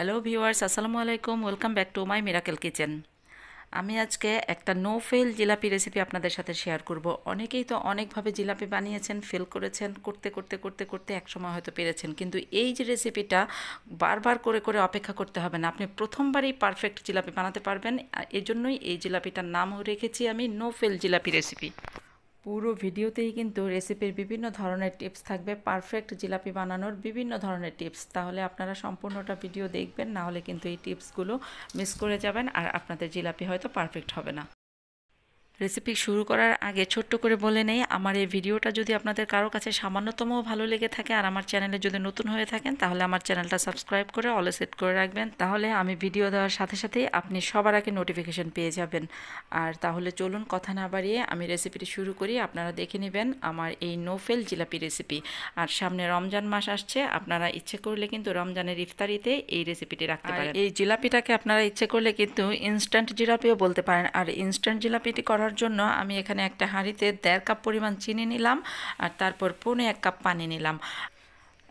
hello viewers আসসালামু আলাইকুম welcome back to my miracle kitchen আমি আজকে একটা নো ফেল জিলাপি রেসিপি আপনাদের সাথে শেয়ার করব অনেকেই তো অনেকভাবে জিলাপি বানিয়েছেন ফেল করেছেন করতে করতে করতে করতে একসময় হয়তো পেরেছেন কিন্তু এই যে রেসিপিটা বারবার করে করে অপেক্ষা করতে হবে না আপনি প্রথমবারই পারফেক্ট জিলাপি বানাতে পারবেন এজন্যই এই জিলাপিটার নাম রেখেছি আমি নো ফেল জিলাপি রেসিপি পুরো ভিডিওতেই কিন্তু রেসিপির বিভিন্ন ধরনের টিপস থাকবে পারফেক্ট জিলাপি বানানোর বিভিন্ন ধরনের টিপস তাহলে আপনারা সম্পূর্ণটা ভিডিও দেখবেন না হলে কিন্তু এই টিপসগুলো মিস করে যাবেন আর আপনাদের জিলাপি হয়তো পারফেক্ট হবে না রেসিপি শুরু করার আগে ছোট্ট করে বলে নেই আমার এই ভিডিওটা যদি আপনাদের কারো কাছে সামান্যতম ভালো লেগে থাকে আর আমার চ্যানেলে যদি নতুন হয়ে থাকেন তাহলে আমার চ্যানেলটা সাবস্ক্রাইব করে অলে সেট করে রাখবেন তাহলে আমি ভিডিও দেওয়ার সাথে সাথেই আপনি সবার আগে নোটিফিকেশান পেয়ে যাবেন আর তাহলে চলুন কথা না বাড়িয়ে আমি রেসিপিটি শুরু করি আপনারা দেখে নেবেন আমার এই নোফেল জিলাপি রেসিপি আর সামনে রমজান মাস আসছে আপনারা ইচ্ছে করলে কিন্তু রমজানের ইফতারিতে এই রেসিপিটি রাখতে পারেন এই জিলাপিটাকে আপনারা ইচ্ছে করলে কিন্তু ইনস্ট্যান্ট জিলাপিও বলতে পারেন আর ইনস্ট্যান্ট জিলাপিটি করার করার জন্য আমি এখানে একটা হাঁড়িতে দেড় কাপ পরিমাণ চিনি নিলাম আর তারপর পৌনে এক কাপ পানি নিলাম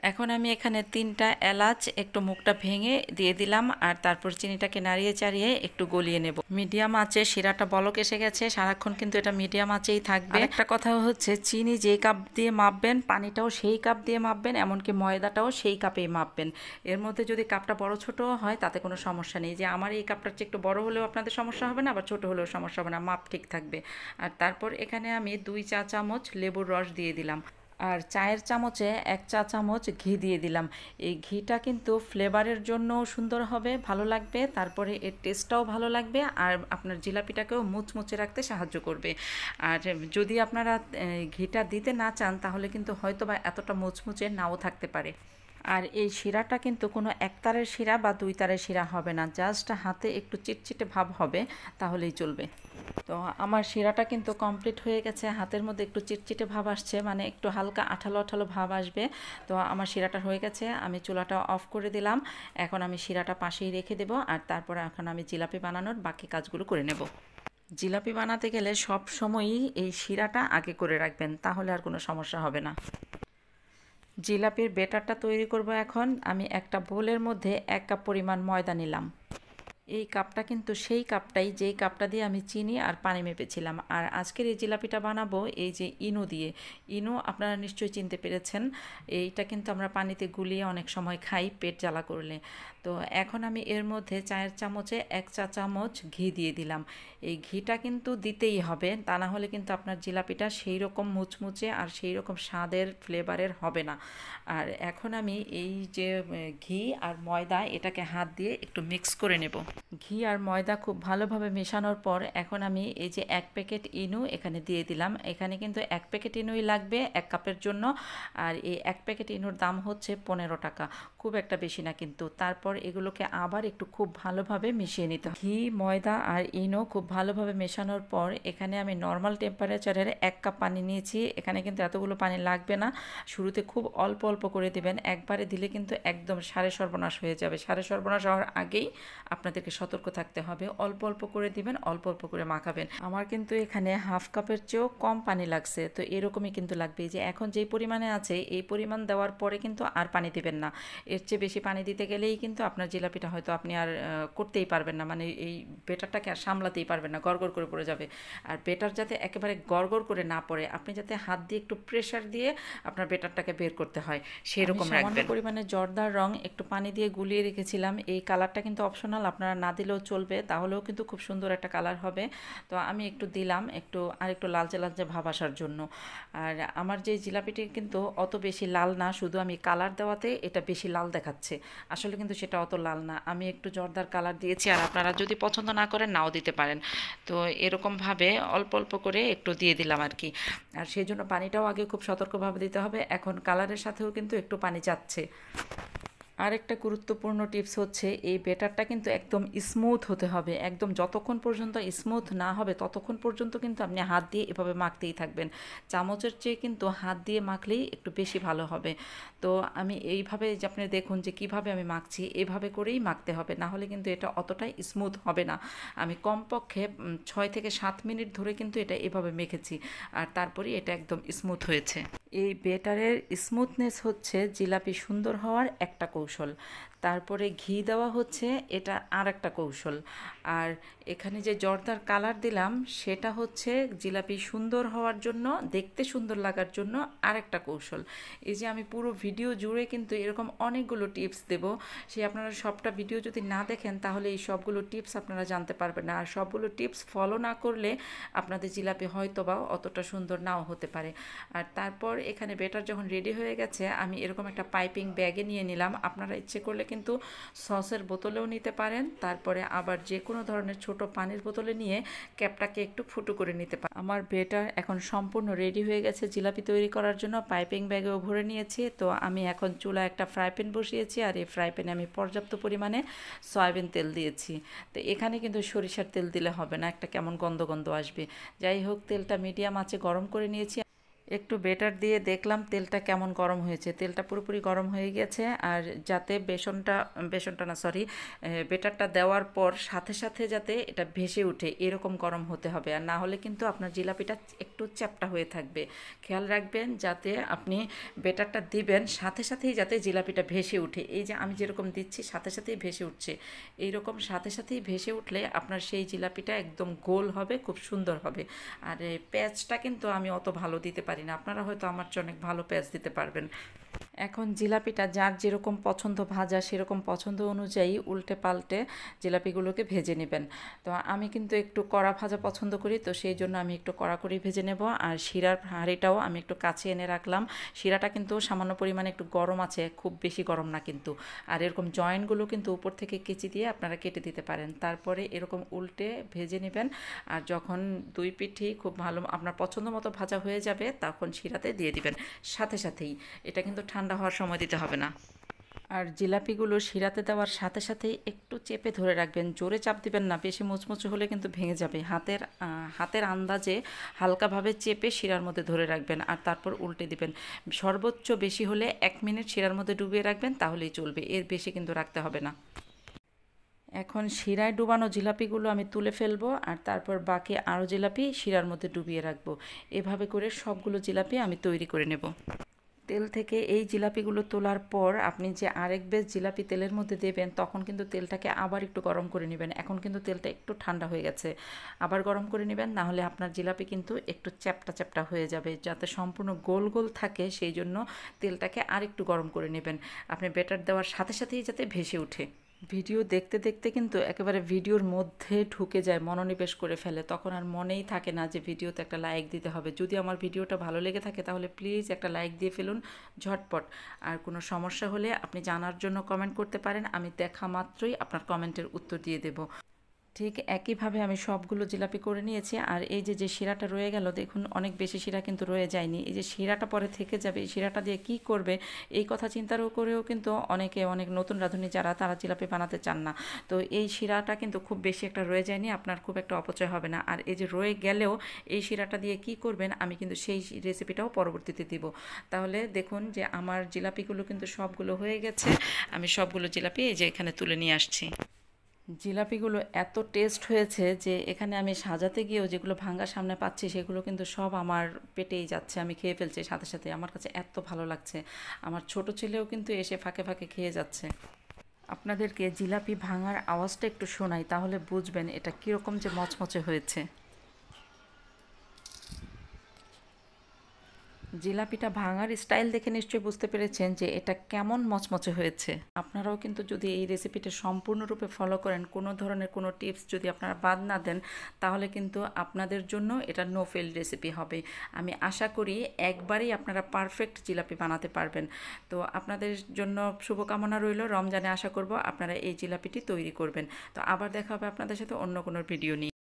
এখন আমি এখানে তিনটা এলাচ একটু মুখটা ভেঙে দিয়ে দিলাম আর তারপর চিনিটাকে নাড়িয়ে চাড়িয়ে একটু গলিয়ে নেব মিডিয়াম আঁচে শিরাটা বলক এসে গেছে সারাক্ষণ কিন্তু এটা মিডিয়াম আঁচেই থাকবে একটা কথা হচ্ছে চিনি যেই কাপ দিয়ে মাপবেন পানিটাও সেই কাপ দিয়ে মাপবেন এমনকি ময়দাটাও সেই কাপেই মাপবেন এর মধ্যে যদি কাপটা বড় ছোট হয় তাতে কোনো সমস্যা নেই যে আমার এই কাপটার চেয়ে একটু বড় হলেও আপনাদের সমস্যা হবে না আবার ছোট হলেও সমস্যা হবে না মাপ ঠিক থাকবে আর তারপর এখানে আমি দুই চা চামচ লেবুর রস দিয়ে দিলাম আর চায়ের চামচে এক চা চামচ ঘি দিয়ে দিলাম এই ঘিটা কিন্তু ফ্লেভারের জন্য সুন্দর হবে ভালো লাগবে তারপরে এর টেস্টটাও ভালো লাগবে আর আপনার জিলাপিটাকেও মুচমুচে রাখতে সাহায্য করবে আর যদি আপনারা ঘিটা দিতে না চান তাহলে কিন্তু হয়তো বা এতটা মুচমুচে নাও থাকতে পারে আর এই শিরাটা কিন্তু কোনো এক তারের শিরা বা দুই তারের শিরা হবে না জাস্ট হাতে একটু চিটচিটে ভাব হবে তাহলেই চলবে তো আমার শিরাটা কিন্তু কমপ্লিট হয়ে গেছে হাতের মধ্যে একটু চিটচিটে ভাব আসছে মানে একটু হালকা আঠালো আঠালো ভাব আসবে তো আমার শিরাটা হয়ে গেছে আমি চুলাটা অফ করে দিলাম এখন আমি শিরাটা পাশেই রেখে দেব আর তারপরে এখন আমি জিলাপি বানানোর বাকি কাজগুলো করে নেব জিলাপি বানাতে গেলে সব সময়ই এই শিরাটা আগে করে রাখবেন তাহলে আর কোনো সমস্যা হবে না জিলাপির বেটারটা তৈরি করব এখন আমি একটা বোলের মধ্যে এক কাপ পরিমাণ ময়দা নিলাম এই কাপটা কিন্তু সেই কাপটাই যেই কাপটা দিয়ে আমি চিনি আর পানি মেপেছিলাম আর আজকের এই জিলাপিটা বানাবো এই যে ইনো দিয়ে ইনো আপনারা নিশ্চয়ই চিনতে পেরেছেন এইটা কিন্তু আমরা পানিতে গুলিয়ে অনেক সময় খাই পেট জ্বালা করলে তো এখন আমি এর মধ্যে চায়ের চামচে এক চা চামচ ঘি দিয়ে দিলাম এই ঘিটা কিন্তু দিতেই হবে তা না হলে কিন্তু আপনার জিলাপিটা সেই রকম মুচমুচে আর সেই রকম স্বাদের ফ্লেভারের হবে না আর এখন আমি এই যে ঘি আর ময়দা এটাকে হাত দিয়ে একটু মিক্স করে নেব ঘি আর ময়দা খুব ভালোভাবে মেশানোর পর এখন আমি এই যে এক প্যাকেট ইনু এখানে দিয়ে দিলাম এখানে কিন্তু এক প্যাকেট ইনুই লাগবে এক কাপের জন্য আর এই এক প্যাকেট ইনুর দাম হচ্ছে পনেরো টাকা খুব একটা বেশি না কিন্তু তারপর এগুলোকে আবার একটু খুব ভালোভাবে মিশিয়ে নিতে ঘি ময়দা আর ইনো খুব ভালোভাবে মেশানোর পর এখানে আমি নর্মাল টেম্পারেচারের এক কাপ পানি নিয়েছি এখানে কিন্তু এতগুলো পানি লাগবে না শুরুতে খুব অল্প অল্প করে দেবেন একবারে দিলে কিন্তু একদম সাড়ে সর্বনাশ হয়ে যাবে সাড়ে সর্বনাশ হওয়ার আগেই আপনাদের আপনাকে সতর্ক থাকতে হবে অল্প অল্প করে দিবেন অল্প অল্প করে মাখাবেন আমার কিন্তু এখানে হাফ কাপের চেয়েও কম পানি লাগছে তো এরকমই কিন্তু লাগবে যে এখন যেই পরিমাণে আছে এই পরিমাণ দেওয়ার পরে কিন্তু আর পানি দিবেন না এর চেয়ে বেশি পানি দিতে গেলেই কিন্তু আপনার জিলাপিটা হয়তো আপনি আর করতেই পারবেন না মানে এই বেটারটাকে আর সামলাতেই পারবেন না গড়গড় করে পড়ে যাবে আর বেটার যাতে একেবারে গড়গড় করে না পড়ে আপনি যাতে হাত দিয়ে একটু প্রেশার দিয়ে আপনার বেটারটাকে বের করতে হয় সেরকম পরিমাণে জর্দার রং একটু পানি দিয়ে গুলিয়ে রেখেছিলাম এই কালারটা কিন্তু অপশনাল আপনারা না দিলেও চলবে তাহলেও কিন্তু খুব সুন্দর একটা কালার হবে তো আমি একটু দিলাম একটু আর একটু লালচে লালচে ভাব আসার জন্য আর আমার যে জিলাপিটি কিন্তু অত বেশি লাল না শুধু আমি কালার দেওয়াতে এটা বেশি লাল দেখাচ্ছে আসলে কিন্তু সেটা অত লাল না আমি একটু জর্দার কালার দিয়েছি আর আপনারা যদি পছন্দ না করেন নাও দিতে পারেন তো এরকমভাবে অল্প অল্প করে একটু দিয়ে দিলাম আর কি আর সেই জন্য পানিটাও আগে খুব সতর্কভাবে দিতে হবে এখন কালারের সাথেও কিন্তু একটু পানি চাচ্ছে আরেকটা গুরুত্বপূর্ণ টিপস হচ্ছে এই ব্যাটারটা কিন্তু একদম স্মুথ হতে হবে একদম যতক্ষণ পর্যন্ত স্মুথ না হবে ততক্ষণ পর্যন্ত কিন্তু আপনি হাত দিয়ে এভাবে মাখতেই থাকবেন চামচের চেয়ে কিন্তু হাত দিয়ে মাখলেই একটু বেশি ভালো হবে তো আমি এইভাবে যে আপনি দেখুন যে কিভাবে আমি মাখছি এভাবে করেই মাখতে হবে না হলে কিন্তু এটা অতটাই স্মুথ হবে না আমি কমপক্ষে ছয় থেকে সাত মিনিট ধরে কিন্তু এটা এভাবে মেখেছি আর তারপরেই এটা একদম স্মুথ হয়েছে এই বেটারের স্মুথনেস হচ্ছে জিলাপি সুন্দর হওয়ার একটা কৌশল কৌশল তারপরে ঘি দেওয়া হচ্ছে এটা আর একটা কৌশল আর এখানে যে জর্দার কালার দিলাম সেটা হচ্ছে জিলাপি সুন্দর হওয়ার জন্য দেখতে সুন্দর লাগার জন্য আরেকটা কৌশল এই যে আমি পুরো ভিডিও জুড়ে কিন্তু এরকম অনেকগুলো টিপস দেব সেই আপনারা সবটা ভিডিও যদি না দেখেন তাহলে এই সবগুলো টিপস আপনারা জানতে পারবেন না আর সবগুলো টিপস ফলো না করলে আপনাদের জিলাপি হয়তো বা অতটা সুন্দর নাও হতে পারে আর তারপর এখানে বেটার যখন রেডি হয়ে গেছে আমি এরকম একটা পাইপিং ব্যাগে নিয়ে নিলাম আপনারা ইচ্ছে করলে কিন্তু সসের বোতলেও নিতে পারেন তারপরে আবার যে কোনো ধরনের ছোট পানির বোতলে নিয়ে ক্যাপটাকে একটু ফুটো করে নিতে পারেন আমার বেটার এখন সম্পূর্ণ রেডি হয়ে গেছে জিলাপি তৈরি করার জন্য পাইপিং ব্যাগেও ভরে নিয়েছি তো আমি এখন চুলা একটা ফ্রাই প্যান বসিয়েছি আর এই ফ্রাই প্যানে আমি পর্যাপ্ত পরিমাণে সয়াবিন তেল দিয়েছি তো এখানে কিন্তু সরিষার তেল দিলে হবে না একটা কেমন গন্ধ গন্ধ আসবে যাই হোক তেলটা মিডিয়াম আছে গরম করে নিয়েছি একটু বেটার দিয়ে দেখলাম তেলটা কেমন গরম হয়েছে তেলটা পুরোপুরি গরম হয়ে গেছে আর যাতে বেসনটা বেসনটা না সরি বেটারটা দেওয়ার পর সাথে সাথে যাতে এটা ভেসে উঠে এরকম গরম হতে হবে আর না হলে কিন্তু আপনার জিলাপিটা একটু চ্যাপটা হয়ে থাকবে খেয়াল রাখবেন যাতে আপনি বেটারটা দিবেন সাথে সাথেই যাতে জিলাপিটা ভেসে উঠে এই যে আমি যেরকম দিচ্ছি সাথে সাথেই ভেসে উঠছে এইরকম সাথে সাথেই ভেসে উঠলে আপনার সেই জিলাপিটা একদম গোল হবে খুব সুন্দর হবে আর প্যাচটা কিন্তু আমি অত ভালো দিতে পারি পারি না আপনারা হয়তো আমার চেয়ে অনেক ভালো পেঁয়াজ দিতে পারবেন এখন জিলাপিটা যার যেরকম পছন্দ ভাজা সেরকম পছন্দ অনুযায়ী উল্টে পাল্টে জিলাপিগুলোকে ভেজে নেবেন তো আমি কিন্তু একটু কড়া ভাজা পছন্দ করি তো সেই জন্য আমি একটু কড়া করেই ভেজে নেব আর শিরার হাঁড়িটাও আমি একটু কাছে এনে রাখলাম শিরাটা কিন্তু সামান্য পরিমাণে একটু গরম আছে খুব বেশি গরম না কিন্তু আর এরকম জয়েন্টগুলো কিন্তু উপর থেকে কেচি দিয়ে আপনারা কেটে দিতে পারেন তারপরে এরকম উল্টে ভেজে নেবেন আর যখন দুই পিঠি খুব ভালো আপনার পছন্দ মতো ভাজা হয়ে যাবে তখন শিরাতে দিয়ে দিবেন সাথে সাথেই এটা কিন্তু ঠান্ডা ঠান্ডা হওয়ার সময় দিতে হবে না আর জিলাপিগুলো শিরাতে দেওয়ার সাথে সাথেই একটু চেপে ধরে রাখবেন জোরে চাপ দিবেন না বেশি মুচমুচে হলে কিন্তু ভেঙে যাবে হাতের হাতের আন্দাজে হালকাভাবে চেপে শিরার মধ্যে ধরে রাখবেন আর তারপর উল্টে দিবেন সর্বোচ্চ বেশি হলে এক মিনিট শিরার মধ্যে ডুবিয়ে রাখবেন তাহলেই চলবে এর বেশি কিন্তু রাখতে হবে না এখন শিরায় ডুবানো জিলাপিগুলো আমি তুলে ফেলবো আর তারপর বাকি আরও জিলাপি শিরার মধ্যে ডুবিয়ে রাখবো এভাবে করে সবগুলো জিলাপি আমি তৈরি করে নেব তেল থেকে এই জিলাপিগুলো তোলার পর আপনি যে আরেক বেশ জিলাপি তেলের মধ্যে দেবেন তখন কিন্তু তেলটাকে আবার একটু গরম করে নেবেন এখন কিন্তু তেলটা একটু ঠান্ডা হয়ে গেছে আবার গরম করে নেবেন না হলে আপনার জিলাপি কিন্তু একটু চ্যাপটা চ্যাপটা হয়ে যাবে যাতে সম্পূর্ণ গোল গোল থাকে সেই জন্য তেলটাকে আর একটু গরম করে নেবেন আপনি বেটার দেওয়ার সাথে সাথেই যাতে ভেসে ওঠে ভিডিও দেখতে দেখতে কিন্তু একেবারে ভিডিওর মধ্যে ঢুকে যায় মনোনিবেশ করে ফেলে তখন আর মনেই থাকে না যে ভিডিওতে একটা লাইক দিতে হবে যদি আমার ভিডিওটা ভালো লেগে থাকে তাহলে প্লিজ একটা লাইক দিয়ে ফেলুন ঝটপট আর কোনো সমস্যা হলে আপনি জানার জন্য কমেন্ট করতে পারেন আমি দেখা মাত্রই আপনার কমেন্টের উত্তর দিয়ে দেব ঠিক একইভাবে আমি সবগুলো জিলাপি করে নিয়েছি আর এই যে যে শিরাটা রয়ে গেল দেখুন অনেক বেশি শিরা কিন্তু রয়ে যায়নি এই যে শিরাটা পরে থেকে যাবে এই শিরাটা দিয়ে কি করবে এই কথা চিন্তারও করেও কিন্তু অনেকে অনেক নতুন রাঁধুনি যারা তারা জিলাপি বানাতে চান না তো এই শিরাটা কিন্তু খুব বেশি একটা রয়ে যায়নি আপনার খুব একটা অপচয় হবে না আর এই যে রয়ে গেলেও এই শিরাটা দিয়ে কি করবেন আমি কিন্তু সেই রেসিপিটাও পরবর্তীতে দিব তাহলে দেখুন যে আমার জিলাপিগুলো কিন্তু সবগুলো হয়ে গেছে আমি সবগুলো জিলাপি এই যে এখানে তুলে নিয়ে আসছি জিলাপিগুলো এত টেস্ট হয়েছে যে এখানে আমি সাজাতে গিয়েও যেগুলো ভাঙ্গা সামনে পাচ্ছি সেগুলো কিন্তু সব আমার পেটেই যাচ্ছে আমি খেয়ে ফেলছি সাথে সাথে আমার কাছে এত ভালো লাগছে আমার ছোট ছেলেও কিন্তু এসে ফাঁকে ফাঁকে খেয়ে যাচ্ছে আপনাদেরকে জিলাপি ভাঙার আওয়াজটা একটু শোনাই তাহলে বুঝবেন এটা কীরকম যে মচমচে হয়েছে জিলাপিটা ভাঙার স্টাইল দেখে নিশ্চয়ই বুঝতে পেরেছেন যে এটা কেমন মচমচে হয়েছে আপনারাও কিন্তু যদি এই রেসিপিটা সম্পূর্ণরূপে ফলো করেন কোনো ধরনের কোনো টিপস যদি আপনারা বাদ না দেন তাহলে কিন্তু আপনাদের জন্য এটা নো ফেল রেসিপি হবে আমি আশা করি একবারেই আপনারা পারফেক্ট জিলাপি বানাতে পারবেন তো আপনাদের জন্য শুভকামনা রইল রমজানে আশা করব আপনারা এই জিলাপিটি তৈরি করবেন তো আবার দেখা হবে আপনাদের সাথে অন্য কোনো ভিডিও নিয়ে